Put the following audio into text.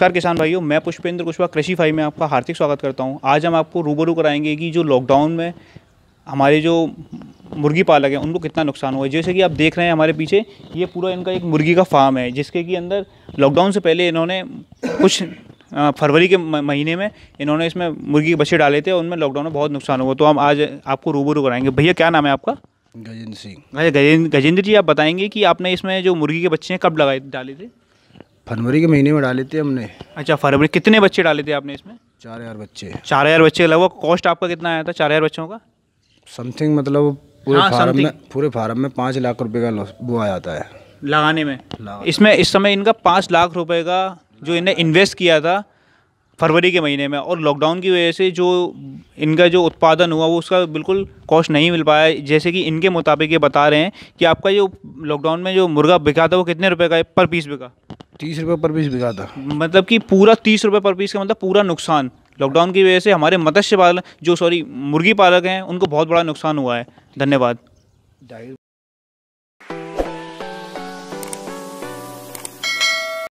नमस्कार किसान भाइयों मैं पुष्पेंद्र कुशवाहा कृषि फाई में आपका हार्दिक स्वागत करता हूं आज हम आपको रूबरू कराएंगे कि जो लॉकडाउन में हमारे जो मुर्गी पालक हैं उनको कितना नुकसान हुआ है जैसे कि आप देख रहे हैं हमारे पीछे ये पूरा इनका एक मुर्गी का फार्म है जिसके कि अंदर लॉकडाउन से पहले इन्होंने कुछ फरवरी के महीने में इन्होंने इसमें मुर्गी के बच्चे डाले थे और उनमें लॉकडाउन में बहुत नुकसान हुआ तो हम आज आपको रूबरू कराएंगे भैया क्या नाम है आपका गजेंद्र सिंह गजेंद्र गजेंद्र जी आप बताएंगे कि आपने इसमें जो मुर्गी के बच्चे हैं कब लगाए डाले थे फरवरी के महीने में डाले थे हमने अच्छा फरवरी कितने बच्चे डाले थे आपने इसमें चार हज़ार बच्चे चार हज़ार बच्चे लगभग कॉस्ट आपका कितना आया था चार हज़ार बच्चों का समथिंग मतलब पूरे हाँ, फार्म में पूरे फार्म में पाँच लाख रुपए का वो आ जाता है लगाने में इसमें इस समय इनका पाँच लाख रुपए का जो इन्हें इन्वेस्ट किया था फरवरी के महीने में और लॉकडाउन की वजह से जो इनका जो उत्पादन हुआ वो उसका बिल्कुल कॉस्ट नहीं मिल पाया जैसे कि इनके मुताबिक ये बता रहे हैं कि आपका जो लॉकडाउन में जो मुर्गा बिका था वो कितने रुपये का पर पीस बिका तीस रुपये पर पीस बिका था मतलब कि पूरा तीस रुपये पर पीस का मतलब पूरा नुकसान लॉकडाउन की वजह से हमारे मत्स्य पालक जो सॉरी मुर्गी पालक हैं उनको बहुत बड़ा नुकसान हुआ है धन्यवाद